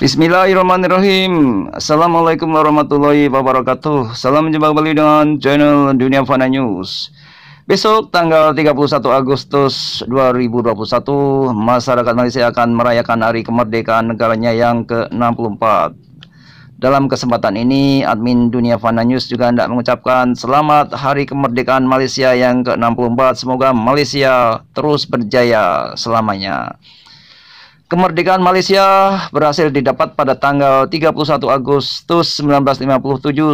Bismillahirrahmanirrahim Assalamualaikum warahmatullahi wabarakatuh Salam jumpa kembali dengan channel Dunia Fana News Besok tanggal 31 Agustus 2021 Masyarakat Malaysia akan merayakan hari kemerdekaan negaranya yang ke-64 Dalam kesempatan ini admin Dunia Fana News juga hendak mengucapkan Selamat Hari Kemerdekaan Malaysia yang ke-64 Semoga Malaysia terus berjaya selamanya Kemerdekaan Malaysia berhasil didapat pada tanggal 31 Agustus 1957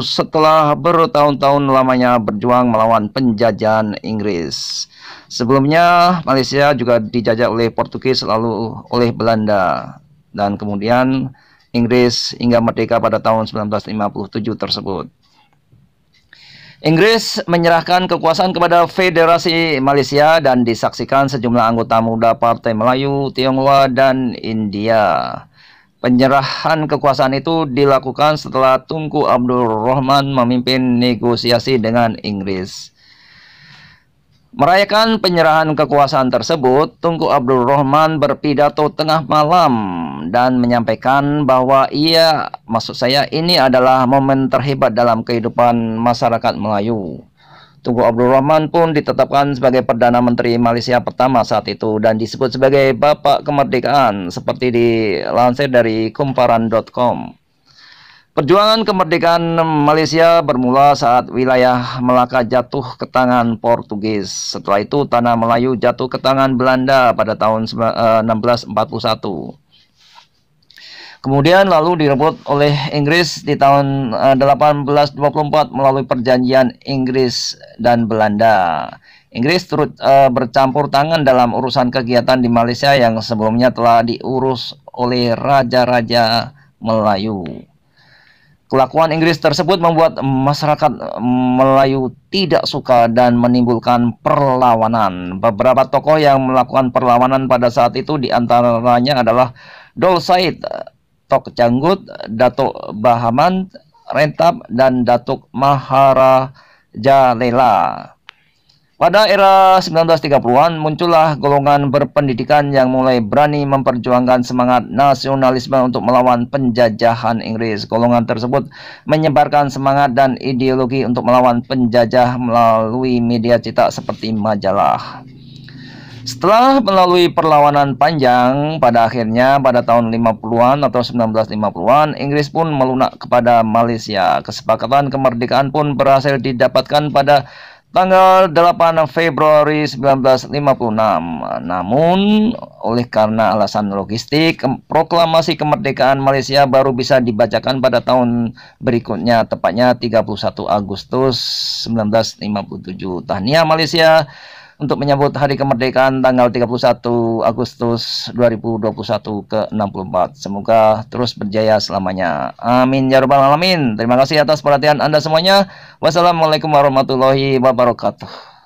setelah bertahun-tahun lamanya berjuang melawan penjajahan Inggris. Sebelumnya Malaysia juga dijajah oleh Portugis lalu oleh Belanda dan kemudian Inggris hingga merdeka pada tahun 1957 tersebut. Inggris menyerahkan kekuasaan kepada Federasi Malaysia dan disaksikan sejumlah anggota muda Partai Melayu, Tionghoa, dan India. Penyerahan kekuasaan itu dilakukan setelah Tunku Abdul Rahman memimpin negosiasi dengan Inggris. Merayakan penyerahan kekuasaan tersebut, Tunku Abdul Rahman berpidato tengah malam dan menyampaikan bahwa ia, maksud saya ini adalah momen terhebat dalam kehidupan masyarakat Melayu. Tunku Abdul Rahman pun ditetapkan sebagai Perdana Menteri Malaysia pertama saat itu dan disebut sebagai Bapak Kemerdekaan seperti dilansir dari kumparan.com. Perjuangan kemerdekaan Malaysia bermula saat wilayah Melaka jatuh ke tangan Portugis. Setelah itu tanah Melayu jatuh ke tangan Belanda pada tahun 1641. Eh, Kemudian lalu direbut oleh Inggris di tahun 1824 eh, melalui perjanjian Inggris dan Belanda. Inggris turut uh, bercampur tangan dalam urusan kegiatan di Malaysia yang sebelumnya telah diurus oleh raja-raja Melayu. Kelakuan Inggris tersebut membuat masyarakat mm, Melayu tidak suka dan menimbulkan perlawanan. Beberapa tokoh yang melakukan perlawanan pada saat itu diantaranya adalah Dol Said, Tok Canggut, Datuk Bahaman, Rentap, dan Datuk Maharaja Lela. Pada era 1930-an muncullah golongan berpendidikan yang mulai berani memperjuangkan semangat nasionalisme untuk melawan penjajahan Inggris. Golongan tersebut menyebarkan semangat dan ideologi untuk melawan penjajah melalui media cetak seperti majalah. Setelah melalui perlawanan panjang, pada akhirnya pada tahun 50-an atau 1950-an, Inggris pun melunak kepada Malaysia. Kesepakatan kemerdekaan pun berhasil didapatkan pada tanggal 8 Februari 1956. Namun, oleh karena alasan logistik, proklamasi kemerdekaan Malaysia baru bisa dibacakan pada tahun berikutnya, tepatnya 31 Agustus 1957. Tahniah Malaysia untuk menyambut hari kemerdekaan tanggal 31 Agustus 2021 ke-64. Semoga terus berjaya selamanya. Amin ya rabbal alamin. Terima kasih atas perhatian Anda semuanya. Wassalamualaikum warahmatullahi wabarakatuh.